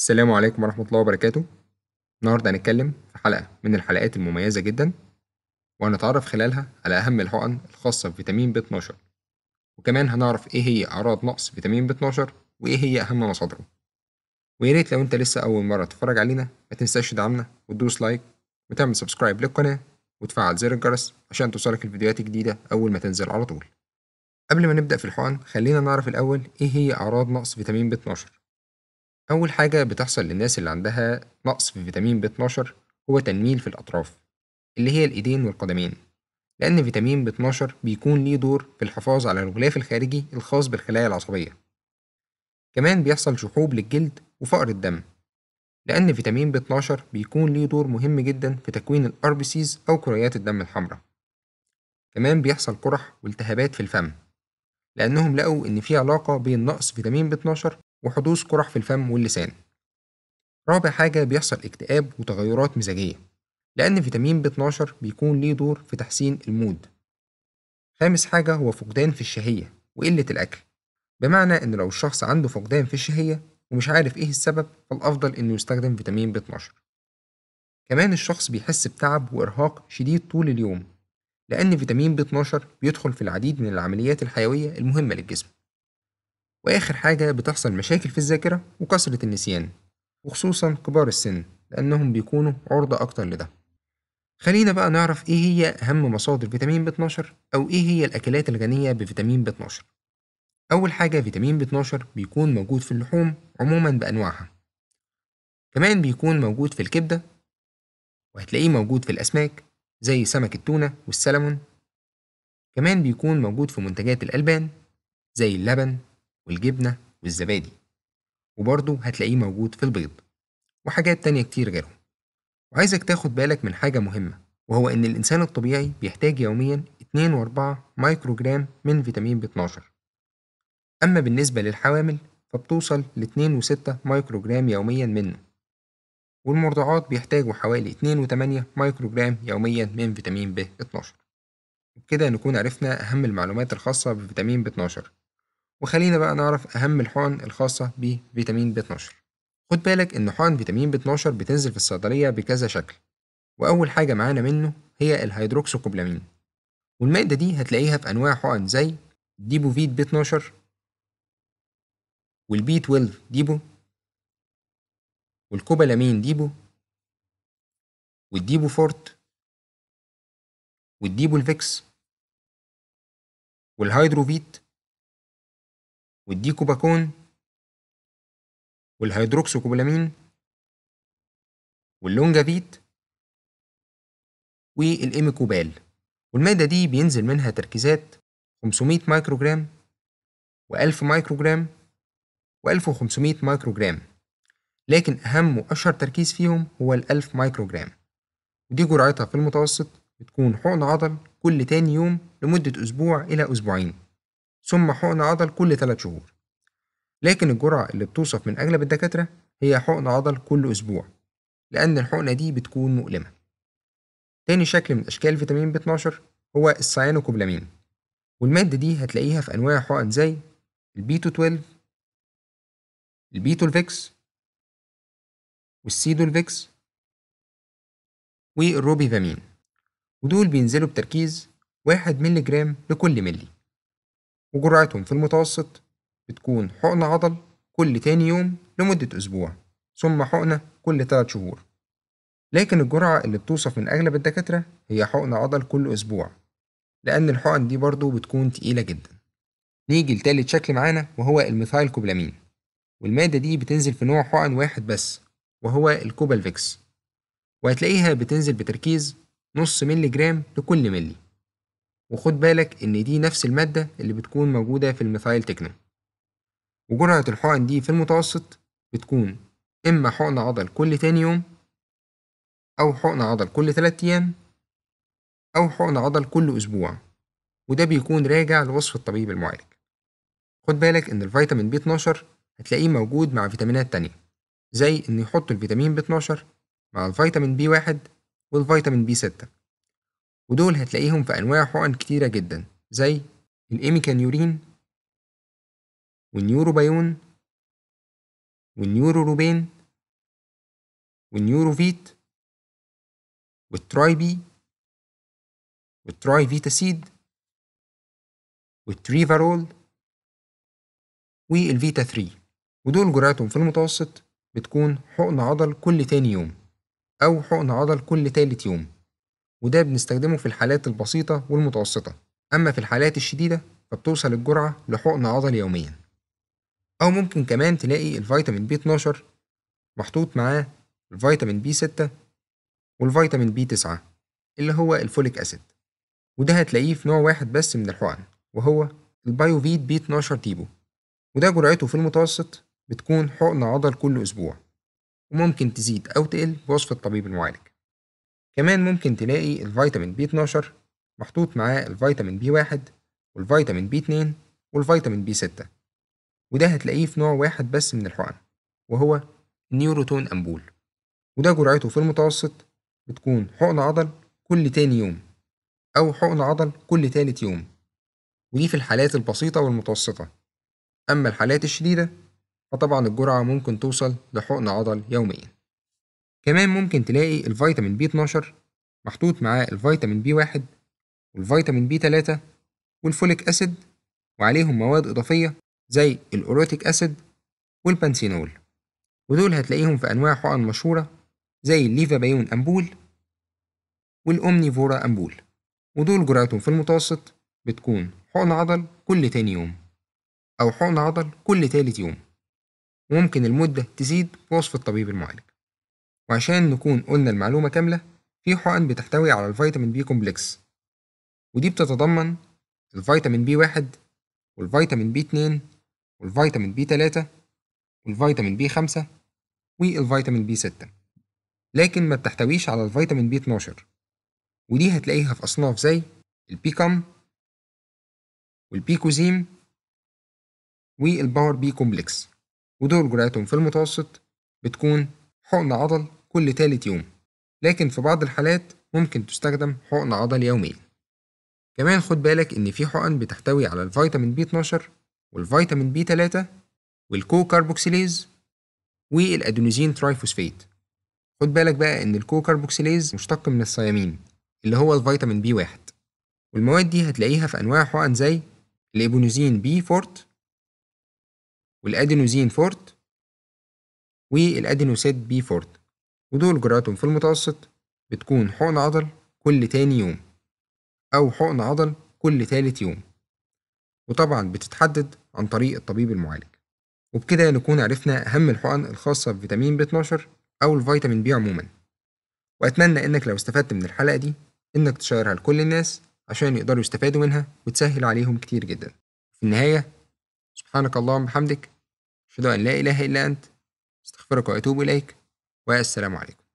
السلام عليكم ورحمة الله وبركاته النهاردة هنتكلم في حلقة من الحلقات المميزة جدا وهنتعرف خلالها على أهم الحقن الخاصة بفيتامين ب 12 وكمان هنعرف إيه هي أعراض نقص فيتامين ب 12 وإيه هي أهم مصادره وياريت لو أنت لسه أول مرة تتفرج علينا ما تنساش تدعمنا وتدوس لايك وتعمل سبسكرايب للقناة وتفعل زر الجرس عشان توصلك الفيديوهات الجديدة أول ما تنزل على طول قبل ما نبدأ في الحقن خلينا نعرف الأول إيه هي أعراض نقص فيتامين ب 12 أول حاجة بتحصل للناس اللي عندها نقص في فيتامين ب 12 هو تنميل في الأطراف اللي هي الإيدين والقدمين لأن فيتامين ب 12 بيكون ليه دور في الحفاظ على الغلاف الخارجي الخاص بالخلايا العصبية كمان بيحصل شحوب للجلد وفقر الدم لأن فيتامين ب 12 بيكون ليه دور مهم جدا في تكوين الار سيز أو كريات الدم الحمراء كمان بيحصل قرح والتهابات في الفم لأنهم لقوا إن في علاقة بين نقص فيتامين ب 12 وحدوث قرح في الفم واللسان رابع حاجة بيحصل اكتئاب وتغيرات مزاجية لأن فيتامين ب 12 بيكون ليه دور في تحسين المود خامس حاجة هو فقدان في الشهية وقلة الأكل بمعنى إن لو الشخص عنده فقدان في الشهية ومش عارف إيه السبب فالأفضل إنه يستخدم فيتامين ب 12 كمان الشخص بيحس بتعب وإرهاق شديد طول اليوم لأن فيتامين ب 12 بيدخل في العديد من العمليات الحيوية المهمة للجسم وآخر حاجة بتحصل مشاكل في الذاكرة وكثرة النسيان وخصوصا كبار السن لأنهم بيكونوا عرضة أكتر لده خلينا بقى نعرف إيه هي أهم مصادر فيتامين ب 12 أو إيه هي الأكلات الغنية بفيتامين ب 12 أول حاجة فيتامين ب 12 بيكون موجود في اللحوم عموما بأنواعها كمان بيكون موجود في الكبدة وهتلاقيه موجود في الأسماك زي سمك التونة والسلمون كمان بيكون موجود في منتجات الألبان زي اللبن والجبنة والزبادي وبرضه هتلاقيه موجود في البيض وحاجات تانية كتير غيرهم وعايزك تاخد بالك من حاجة مهمة وهو إن الإنسان الطبيعي بيحتاج يوميا 2 و 4 مايكرو جرام من فيتامين ب 12 أما بالنسبة للحوامل فبتوصل ل 2 و 6 مايكرو جرام يوميا منه والمرضعات بيحتاجوا حوالي 2 و 8 مايكرو جرام يوميا من فيتامين ب 12 وبكده نكون عرفنا أهم المعلومات الخاصة بفيتامين ب 12 وخلينا بقى نعرف أهم الحقن الخاصة بفيتامين ب 12 خد بالك إن حقن فيتامين ب 12 بتنزل في الصيدلية بكذا شكل وأول حاجة معانا منه هي الهيدروكسوكوبلامين والمادة دي هتلاقيها في أنواع حقن زي ديبوفيت ب 12 والبي 12 ديبو والكوبالامين ديبو والديبو فورت والديبو الفيكس والهيدروفيت والديكوباكون والهيدروكسوكوبلامين واللونجافيت والإيميكوبال والمادة دي بينزل منها تركيزات 500 مايكروجرام و1000 مايكروجرام و1500 مايكروجرام لكن أهم وأشهر تركيز فيهم هو ال1000 مايكروجرام ودي جرعتها في المتوسط بتكون حقن عضل كل تاني يوم لمدة أسبوع إلى أسبوعين ثم حقن عضل كل 3 شهور لكن الجرعة اللي بتوصف من أغلب الدكاترة هي حقن عضل كل أسبوع لأن الحقنة دي بتكون مؤلمة تاني شكل من أشكال فيتامين ب 12 هو السيانوكوبلامين والمادة دي هتلاقيها في أنواع حقن زي البيتو 12 والسيدو الفيكس والروبيفامين ودول بينزلوا بتركيز واحد ملي جرام لكل ملي وجرعتهم في المتوسط بتكون حقن عضل كل تاني يوم لمدة أسبوع ثم حقنة كل تلات شهور لكن الجرعة اللي بتوصف من أغلب الدكاترة هي حقن عضل كل أسبوع لأن الحقن دي برضو بتكون تقيلة جدا نيجي لتالت شكل معانا وهو الميثايل كوبلامين والمادة دي بتنزل في نوع حقن واحد بس وهو الكوبالفيكس وهتلاقيها بتنزل بتركيز نص ملي جرام لكل ملي وخد بالك إن دي نفس المادة اللي بتكون موجودة في الميثايل تكنا وجرعة الحقن دي في المتوسط بتكون إما حقن عضل كل تاني يوم أو حقن عضل كل تلات أيام أو حقن عضل كل أسبوع وده بيكون راجع لوصف الطبيب المعالج خد بالك إن الفيتامين بي 12 هتلاقيه موجود مع فيتامينات تانية زي إن يحطوا الفيتامين بي 12 مع الفيتامين بي 1 والفيتامين بي 6 ودول هتلاقيهم في أنواع حقن كتيرة جدا زي الإيميكانيورين والنيوروبايون والنيوروروبين والنيوروفيت والترايبي والترايفيتاسيد والتريفارول والفيتا 3 ودول جرعتهم في المتوسط بتكون حقن عضل كل تاني يوم أو حقن عضل كل تالت يوم وده بنستخدمه في الحالات البسيطة والمتوسطة أما في الحالات الشديدة فبتوصل الجرعة لحقن عضل يوميا أو ممكن كمان تلاقي الفيتامين بي 12 محطوط معاه الفيتامين بي 6 والفيتامين بي 9 اللي هو الفوليك أسيد وده هتلاقيه في نوع واحد بس من الحقن وهو البايوفيد بي 12 تيبو وده جرعته في المتوسط بتكون حقن عضل كل أسبوع وممكن تزيد أو تقل بوصف الطبيب المعالج كمان ممكن تلاقي الفيتامين بي 12 محطوط معاه الفيتامين بي 1 والفيتامين بي 2 والفيتامين بي 6 وده هتلاقيه في نوع واحد بس من الحقن وهو نيوروتون أمبول وده جرعته في المتوسط بتكون حقن عضل كل تاني يوم أو حقن عضل كل تالت يوم ودي في الحالات البسيطة والمتوسطة أما الحالات الشديدة فطبعا الجرعة ممكن توصل لحقن عضل يوميا كمان ممكن تلاقي الفيتامين بي 12 محطوط معاه الفيتامين بي 1 والفيتامين بي 3 والفوليك أسيد وعليهم مواد إضافية زي الأوروتيك أسيد والبانسينول ودول هتلاقيهم في أنواع حقن مشهورة زي الليفا بايون أمبول والأومنيفورا أمبول ودول جرعتهم في المتوسط بتكون حقن عضل كل تاني يوم أو حقن عضل كل تالت يوم وممكن المدة تزيد بوصف الطبيب المعالج وعشان نكون قلنا المعلومة كاملة في حقن بتحتوي على الفيتامين بي كومبلكس ودي بتتضمن الفيتامين بي واحد والفيتامين بي اتنين والفيتامين بي تلاتة والفيتامين بي خمسة والفيتامين بي ستة لكن ما بتحتويش على الفيتامين بي 12 ودي هتلاقيها في أصناف زي البيكام والبيكوزيم والباور بي كومبلكس ودول جرعتهم في المتوسط بتكون حقن عضل كل تالت يوم لكن في بعض الحالات ممكن تستخدم حقن عضل يوميا كمان خد بالك إن في حقن بتحتوي على الفيتامين بي 12 والفيتامين بي 3 والكو كاربوكسيليز والأدينوزين ترايفوسفيت خد بالك بقى إن الكو كاربوكسيليز مشتق من الصيامين اللي هو الفيتامين بي 1 والمواد دي هتلاقيها في أنواع حقن زي الإبونوزين بي فورت والأدينوزين فورت والأدينوسيد بي فورت ودول جرعتهم في المتوسط بتكون حقن عضل كل تاني يوم أو حقن عضل كل تالت يوم وطبعا بتتحدد عن طريق الطبيب المعالج وبكده نكون عرفنا أهم الحقن الخاصة بفيتامين ب 12 أو الفيتامين بي عموما وأتمنى إنك لو استفدت من الحلقة دي إنك تشيرها لكل الناس عشان يقدروا يستفادوا منها وتسهل عليهم كتير جدا في النهاية سبحانك اللهم وبحمدك أشهد أن لا إله إلا أنت أستغفرك وأتوب إليك والسلام عليكم